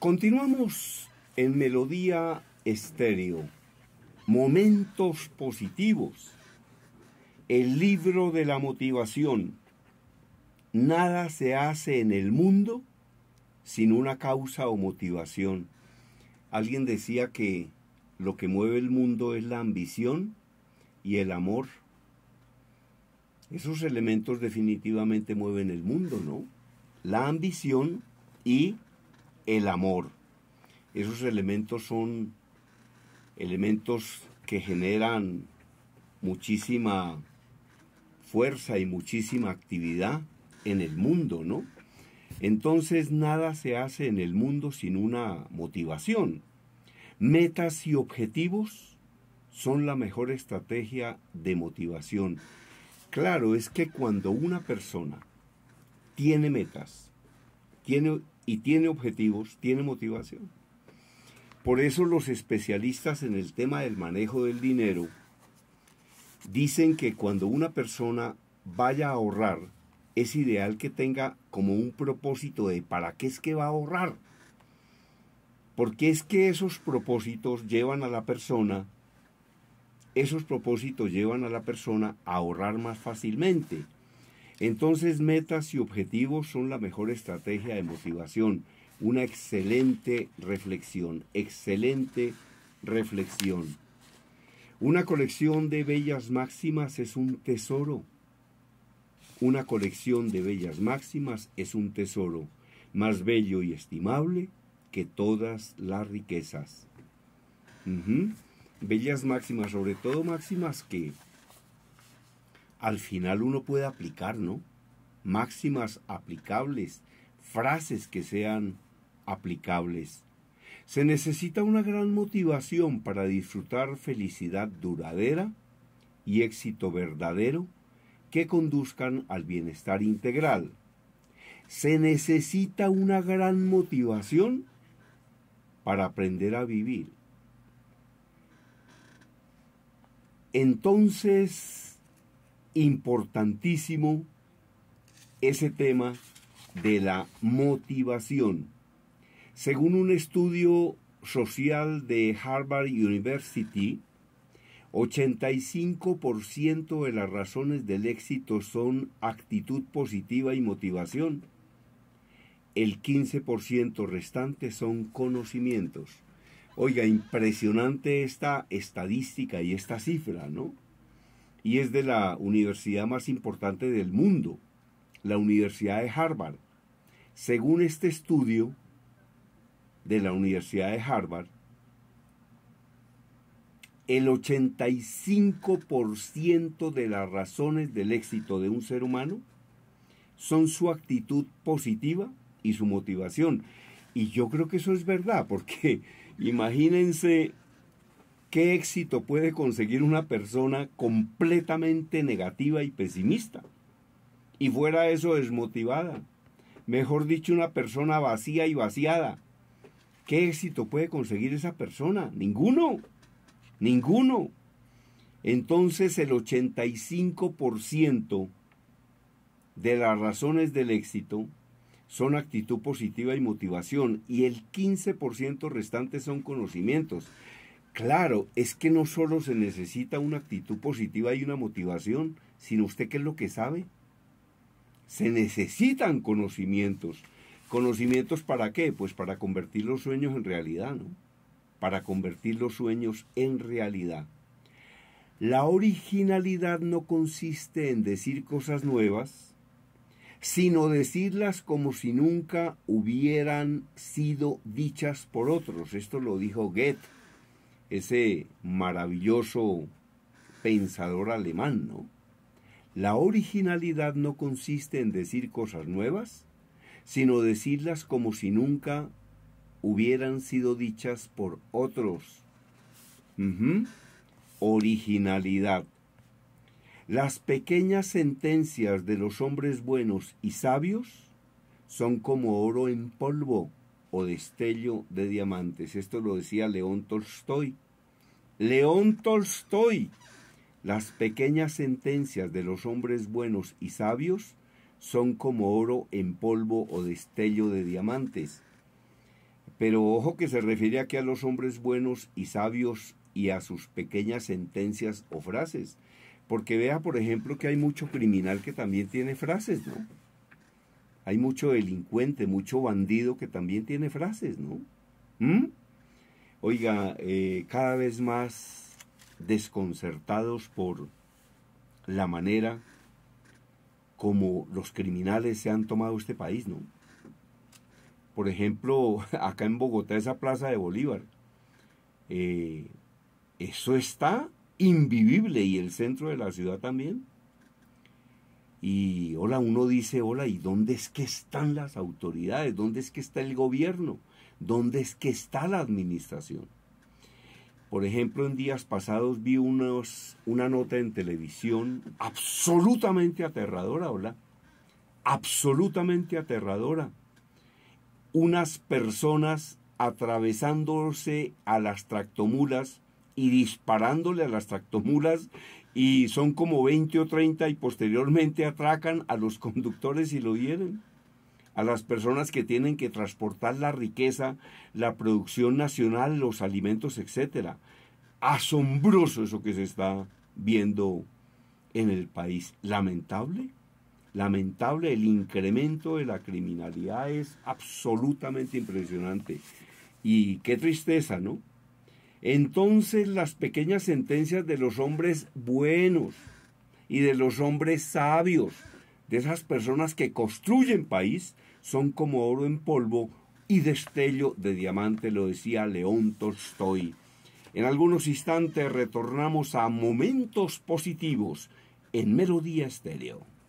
Continuamos en Melodía Estéreo. Momentos positivos. El libro de la motivación. Nada se hace en el mundo sin una causa o motivación. Alguien decía que lo que mueve el mundo es la ambición y el amor. Esos elementos definitivamente mueven el mundo, ¿no? La ambición y el amor. Esos elementos son elementos que generan muchísima fuerza y muchísima actividad en el mundo, ¿no? Entonces nada se hace en el mundo sin una motivación. Metas y objetivos son la mejor estrategia de motivación. Claro, es que cuando una persona tiene metas, tiene y tiene objetivos, tiene motivación. Por eso los especialistas en el tema del manejo del dinero dicen que cuando una persona vaya a ahorrar, es ideal que tenga como un propósito de para qué es que va a ahorrar. Porque es que esos propósitos llevan a la persona, esos propósitos llevan a la persona a ahorrar más fácilmente entonces, metas y objetivos son la mejor estrategia de motivación. Una excelente reflexión, excelente reflexión. Una colección de bellas máximas es un tesoro. Una colección de bellas máximas es un tesoro más bello y estimable que todas las riquezas. Bellas máximas, sobre todo máximas que al final uno puede aplicar, ¿no? Máximas aplicables, frases que sean aplicables. Se necesita una gran motivación para disfrutar felicidad duradera y éxito verdadero que conduzcan al bienestar integral. Se necesita una gran motivación para aprender a vivir. Entonces, importantísimo ese tema de la motivación. Según un estudio social de Harvard University, 85% de las razones del éxito son actitud positiva y motivación. El 15% restante son conocimientos. Oiga, impresionante esta estadística y esta cifra, ¿no? y es de la universidad más importante del mundo, la Universidad de Harvard. Según este estudio de la Universidad de Harvard, el 85% de las razones del éxito de un ser humano son su actitud positiva y su motivación. Y yo creo que eso es verdad, porque imagínense ¿Qué éxito puede conseguir una persona completamente negativa y pesimista? Y fuera eso desmotivada. Mejor dicho, una persona vacía y vaciada. ¿Qué éxito puede conseguir esa persona? Ninguno. Ninguno. Entonces el 85% de las razones del éxito son actitud positiva y motivación y el 15% restante son conocimientos. Claro, es que no solo se necesita una actitud positiva y una motivación, sino usted qué es lo que sabe. Se necesitan conocimientos. ¿Conocimientos para qué? Pues para convertir los sueños en realidad, ¿no? Para convertir los sueños en realidad. La originalidad no consiste en decir cosas nuevas, sino decirlas como si nunca hubieran sido dichas por otros. Esto lo dijo Goethe ese maravilloso pensador alemán, ¿no? La originalidad no consiste en decir cosas nuevas, sino decirlas como si nunca hubieran sido dichas por otros. Originalidad. Las pequeñas sentencias de los hombres buenos y sabios son como oro en polvo o destello de diamantes. Esto lo decía León Tolstoy. León Tolstoy. Las pequeñas sentencias de los hombres buenos y sabios son como oro en polvo o destello de diamantes. Pero ojo que se refiere aquí a los hombres buenos y sabios y a sus pequeñas sentencias o frases. Porque vea, por ejemplo, que hay mucho criminal que también tiene frases, ¿no? hay mucho delincuente, mucho bandido que también tiene frases, ¿no? ¿Mm? Oiga, eh, cada vez más desconcertados por la manera como los criminales se han tomado este país, ¿no? Por ejemplo, acá en Bogotá, esa plaza de Bolívar, eh, eso está invivible y el centro de la ciudad también. Y hola, uno dice, hola, ¿y dónde es que están las autoridades? ¿Dónde es que está el gobierno? ¿Dónde es que está la administración? Por ejemplo, en días pasados vi unos, una nota en televisión absolutamente aterradora, hola, absolutamente aterradora. Unas personas atravesándose a las tractomulas y disparándole a las tractomulas y son como 20 o 30 y posteriormente atracan a los conductores y lo hieren a las personas que tienen que transportar la riqueza, la producción nacional, los alimentos, etcétera. Asombroso eso que se está viendo en el país. Lamentable, lamentable el incremento de la criminalidad es absolutamente impresionante. Y qué tristeza, ¿no? Entonces las pequeñas sentencias de los hombres buenos y de los hombres sabios, de esas personas que construyen país, son como oro en polvo y destello de diamante, lo decía León Tolstoy. En algunos instantes retornamos a momentos positivos en Melodía Estéreo.